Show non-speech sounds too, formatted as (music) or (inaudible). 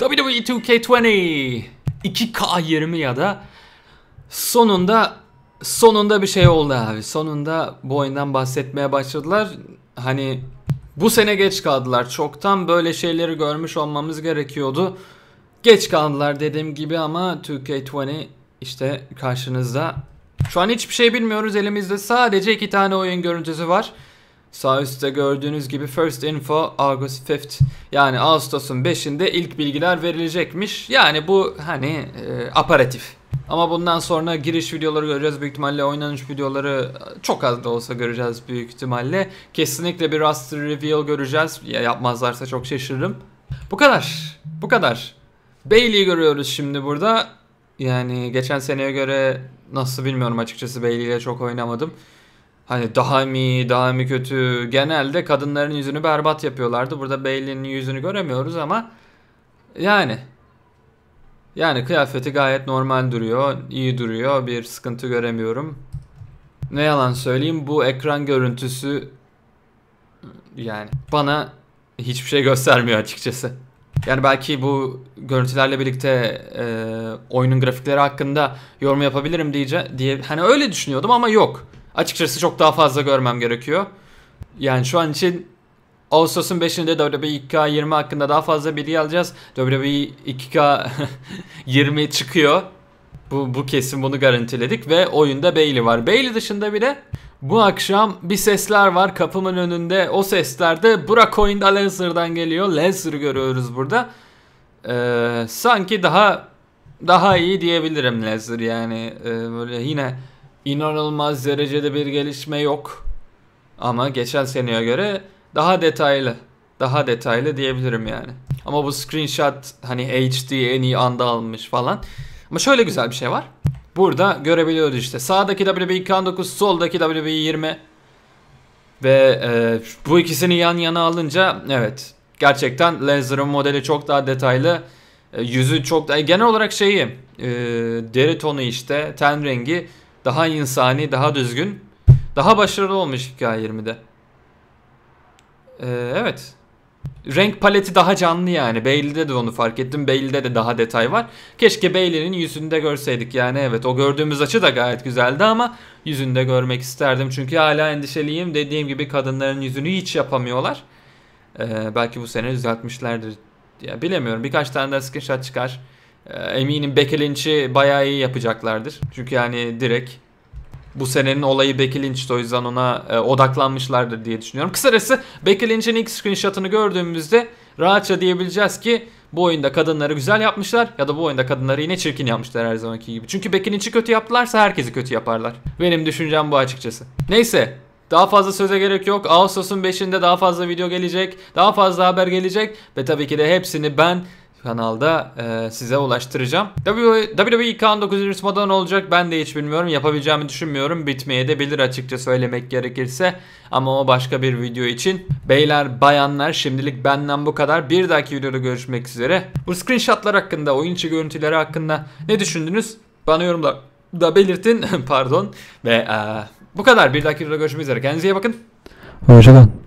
WWE 2K20 2K20 ya da sonunda sonunda bir şey oldu abi. Sonunda bu oyundan bahsetmeye başladılar. Hani bu sene geç kaldılar. Çoktan böyle şeyleri görmüş olmamız gerekiyordu. Geç kaldılar dediğim gibi ama 2K20 işte karşınızda. Şu an hiçbir şey bilmiyoruz. Elimizde sadece iki tane oyun görüntüsü var. Sağ üstte gördüğünüz gibi first info August 5th yani Ağustos'un 5'inde ilk bilgiler verilecekmiş. Yani bu hani e, aparatif. Ama bundan sonra giriş videoları göreceğiz büyük ihtimalle oynanış videoları e, çok az da olsa göreceğiz büyük ihtimalle. Kesinlikle bir raster reveal göreceğiz. Ya yapmazlarsa çok şaşırırım. Bu kadar. Bu kadar. Bailey'i görüyoruz şimdi burada. Yani geçen seneye göre nasıl bilmiyorum açıkçası Bailey ile çok oynamadım. Hani daha mı iyi, daha mı kötü? Genelde kadınların yüzünü berbat yapıyorlardı. Burada Bailey'nin yüzünü göremiyoruz ama yani yani kıyafeti gayet normal duruyor, iyi duruyor. Bir sıkıntı göremiyorum. Ne yalan söyleyeyim bu ekran görüntüsü yani bana hiçbir şey göstermiyor açıkçası. Yani belki bu görüntülerle birlikte e, oyunun grafikleri hakkında yorum yapabilirim diyece diye hani öyle düşünüyordum ama yok açıkçası çok daha fazla görmem gerekiyor. Yani şu an için Ağustos'un 5'inde WWE 2K20 hakkında daha fazla bilgi alacağız. WWE 2K20 (laughs) çıkıyor. Bu, bu kesin bunu garantiledik ve oyunda Bailey var. Bailey dışında bile bu akşam bir sesler var kapımın önünde. O seslerde Burak oyunda Lesnar'dan geliyor. Lesnar'ı görüyoruz burada. Ee, sanki daha daha iyi diyebilirim Lesnar yani. Ee, böyle yine inanılmaz derecede bir gelişme yok. Ama geçen seneye göre daha detaylı. Daha detaylı diyebilirim yani. Ama bu screenshot hani HD en iyi anda almış falan. Ama şöyle güzel bir şey var. Burada görebiliyoruz işte. Sağdaki WB 19, soldaki WB 20. Ve e, bu ikisini yan yana alınca evet gerçekten Lazer'ın modeli çok daha detaylı. E, yüzü çok daha e, genel olarak şeyi e, deri tonu işte ten rengi daha insani, daha düzgün, daha başarılı olmuş hikaye 20'de. Ee, evet. Renk paleti daha canlı yani. Bailey'de de onu fark ettim. Bailey'de de daha detay var. Keşke Bailey'nin yüzünde görseydik. Yani evet o gördüğümüz açı da gayet güzeldi ama yüzünde görmek isterdim. Çünkü hala endişeliyim. Dediğim gibi kadınların yüzünü hiç yapamıyorlar. Ee, belki bu sene düzeltmişlerdir. Ya bilemiyorum. Birkaç tane daha screenshot çıkar. Ee, eminim Becky Lynch'i bayağı iyi yapacaklardır. Çünkü yani direkt bu senenin olayı Becky Lynch'ti o yüzden ona e, odaklanmışlardır diye düşünüyorum. Kısacası Becky Lynch'in ilk screenshot'ını gördüğümüzde rahatça diyebileceğiz ki bu oyunda kadınları güzel yapmışlar ya da bu oyunda kadınları yine çirkin yapmışlar her zamanki gibi. Çünkü Becky Lynch'i kötü yaptılarsa herkesi kötü yaparlar. Benim düşüncem bu açıkçası. Neyse daha fazla söze gerek yok. Ağustos'un 5'inde daha fazla video gelecek. Daha fazla haber gelecek. Ve tabii ki de hepsini ben kanalda e, size ulaştıracağım. WWE Kaan 9. Smadan olacak ben de hiç bilmiyorum. Yapabileceğimi düşünmüyorum. Bitmeye de bilir açıkça söylemek gerekirse. Ama o başka bir video için. Beyler bayanlar şimdilik benden bu kadar. Bir dahaki videoda görüşmek üzere. Bu screenshotlar hakkında, oyun içi görüntüleri hakkında ne düşündünüz? Bana yorumlar da belirtin. (laughs) Pardon. Ve e, bu kadar. Bir dahaki videoda görüşmek üzere. Kendinize iyi bakın. Hoşçakalın.